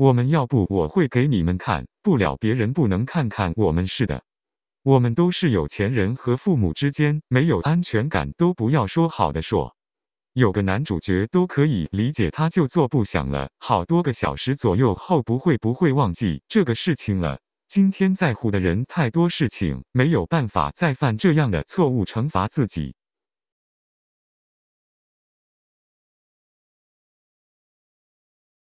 我们要不，我会给你们看不了，别人不能看看我们似的。我们都是有钱人，和父母之间没有安全感，都不要说好的说。有个男主角都可以理解，他就坐不响了。好多个小时左右后，不会不会忘记这个事情了。今天在乎的人太多，事情没有办法再犯这样的错误，惩罚自己。